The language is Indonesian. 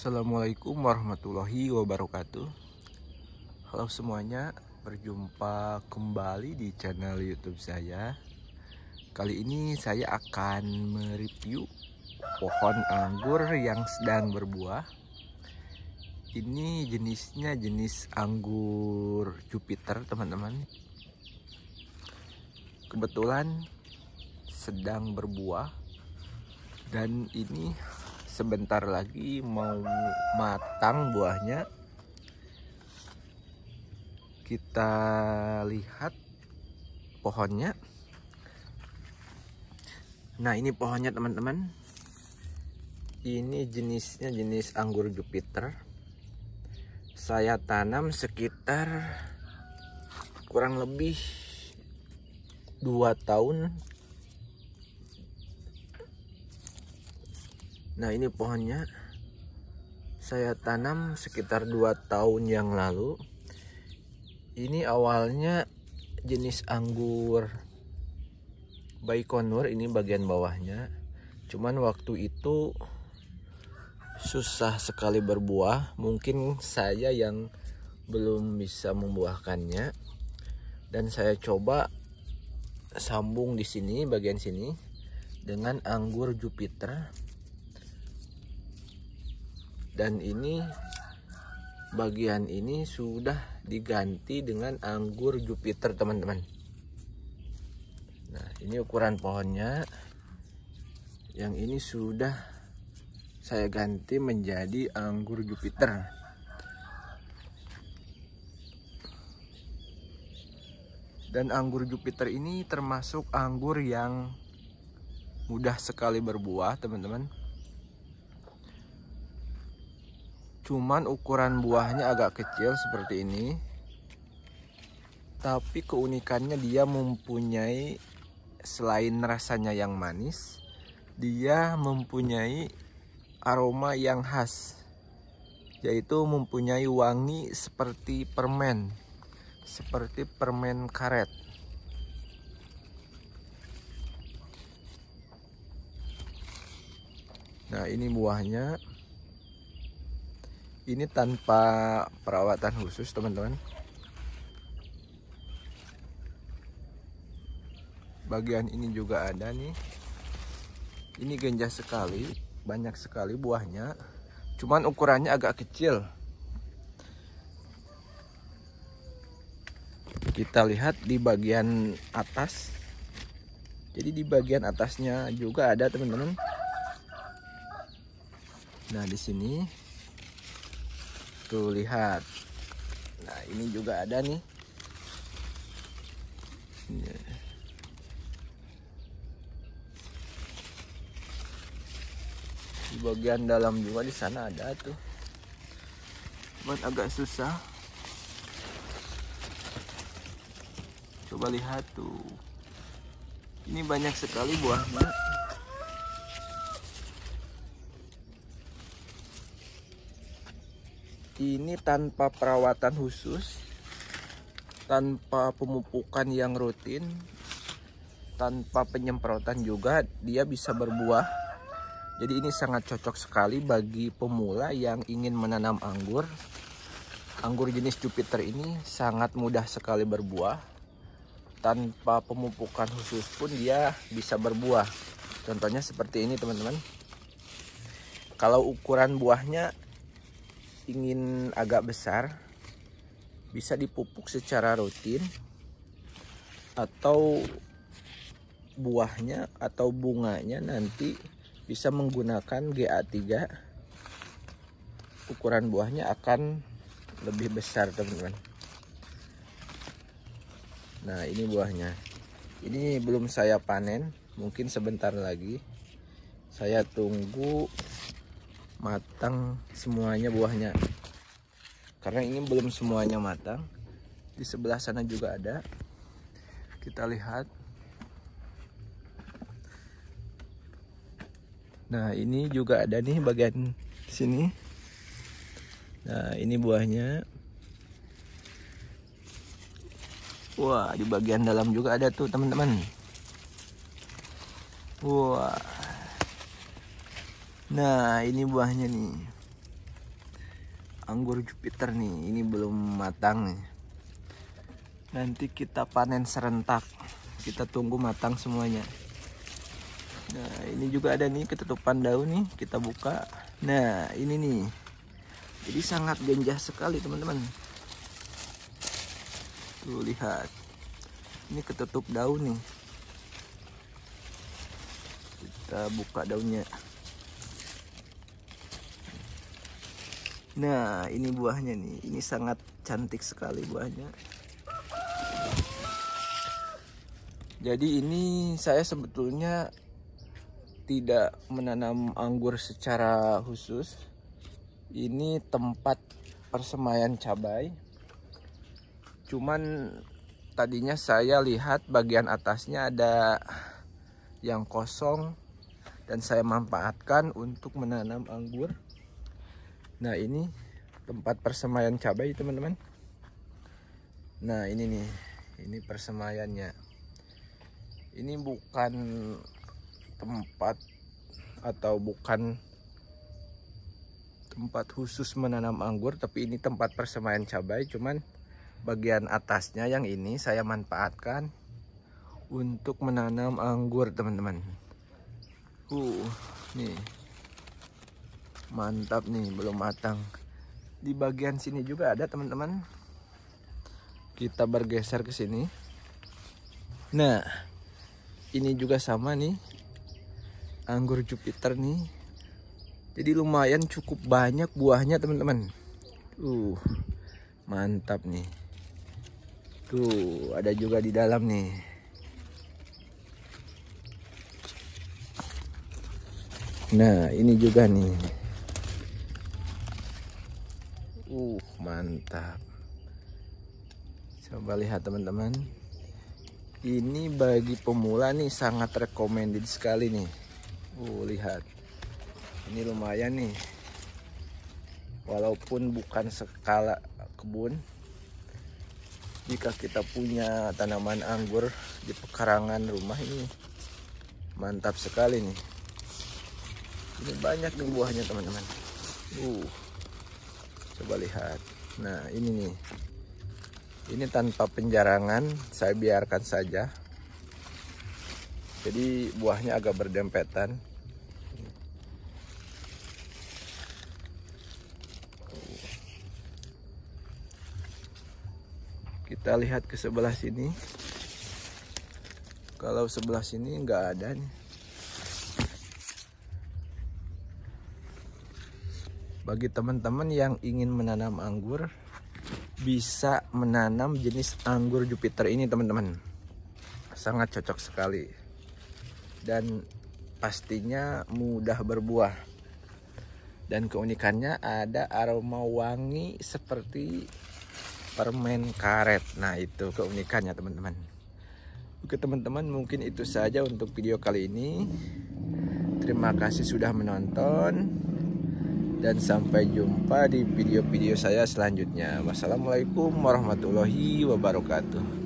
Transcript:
Assalamualaikum warahmatullahi wabarakatuh Halo semuanya Berjumpa kembali di channel youtube saya Kali ini saya akan mereview Pohon anggur yang sedang berbuah Ini jenisnya jenis anggur Jupiter teman-teman Kebetulan sedang berbuah Dan ini sebentar lagi mau matang buahnya kita lihat pohonnya nah ini pohonnya teman-teman ini jenisnya jenis anggur Jupiter saya tanam sekitar kurang lebih 2 tahun Nah ini pohonnya saya tanam sekitar 2 tahun yang lalu. Ini awalnya jenis anggur baikonur ini bagian bawahnya. Cuman waktu itu susah sekali berbuah. Mungkin saya yang belum bisa membuahkannya. Dan saya coba sambung di sini bagian sini dengan anggur Jupiter dan ini bagian ini sudah diganti dengan anggur Jupiter teman-teman nah ini ukuran pohonnya yang ini sudah saya ganti menjadi anggur Jupiter dan anggur Jupiter ini termasuk anggur yang mudah sekali berbuah teman-teman cuman ukuran buahnya agak kecil seperti ini tapi keunikannya dia mempunyai selain rasanya yang manis dia mempunyai aroma yang khas yaitu mempunyai wangi seperti permen seperti permen karet nah ini buahnya ini tanpa perawatan khusus teman-teman bagian ini juga ada nih ini genjah sekali banyak sekali buahnya cuman ukurannya agak kecil kita lihat di bagian atas jadi di bagian atasnya juga ada teman-teman nah di sini Tuh lihat. Nah, ini juga ada nih. Iya. Di bagian dalam juga di sana ada tuh. buat agak susah. Coba lihat tuh. Ini banyak sekali buahnya. ini tanpa perawatan khusus tanpa pemupukan yang rutin tanpa penyemprotan juga dia bisa berbuah jadi ini sangat cocok sekali bagi pemula yang ingin menanam anggur anggur jenis Jupiter ini sangat mudah sekali berbuah tanpa pemupukan khusus pun dia bisa berbuah contohnya seperti ini teman-teman kalau ukuran buahnya ingin agak besar bisa dipupuk secara rutin atau buahnya atau bunganya nanti bisa menggunakan GA3 ukuran buahnya akan lebih besar teman-teman nah ini buahnya ini belum saya panen mungkin sebentar lagi saya tunggu matang semuanya buahnya karena ini belum semuanya matang di sebelah sana juga ada kita lihat nah ini juga ada nih bagian sini nah ini buahnya wah di bagian dalam juga ada tuh teman-teman wah Nah ini buahnya nih Anggur Jupiter nih Ini belum matang nih Nanti kita panen serentak Kita tunggu matang semuanya Nah ini juga ada nih ketutupan daun nih Kita buka Nah ini nih Jadi sangat genjah sekali teman-teman Tuh lihat Ini ketutup daun nih Kita buka daunnya Nah, ini buahnya nih. Ini sangat cantik sekali buahnya. Jadi ini saya sebetulnya tidak menanam anggur secara khusus. Ini tempat persemaian cabai. Cuman tadinya saya lihat bagian atasnya ada yang kosong dan saya manfaatkan untuk menanam anggur. Nah ini tempat persemaian cabai teman-teman. Nah ini nih, ini persemaiannya. Ini bukan tempat atau bukan tempat khusus menanam anggur, tapi ini tempat persemaian cabai. Cuman bagian atasnya yang ini saya manfaatkan untuk menanam anggur teman-teman. Uh, nih mantap nih belum matang di bagian sini juga ada teman-teman kita bergeser ke sini nah ini juga sama nih anggur Jupiter nih jadi lumayan cukup banyak buahnya teman-teman uh mantap nih tuh ada juga di dalam nih Nah, ini juga nih. Uh, mantap. Coba lihat teman-teman. Ini bagi pemula nih sangat recommended sekali nih. Uh, lihat. Ini lumayan nih. Walaupun bukan skala kebun. Jika kita punya tanaman anggur di pekarangan rumah ini mantap sekali nih. Ini banyak nih buahnya teman-teman. Uh coba lihat nah ini nih ini tanpa penjarangan saya biarkan saja jadi buahnya agak berdempetan kita lihat ke sebelah sini kalau sebelah sini nggak ada nih bagi teman-teman yang ingin menanam anggur bisa menanam jenis anggur Jupiter ini teman-teman sangat cocok sekali dan pastinya mudah berbuah dan keunikannya ada aroma wangi seperti permen karet nah itu keunikannya teman-teman oke teman-teman mungkin itu saja untuk video kali ini terima kasih sudah menonton dan sampai jumpa di video-video saya selanjutnya. Wassalamualaikum warahmatullahi wabarakatuh.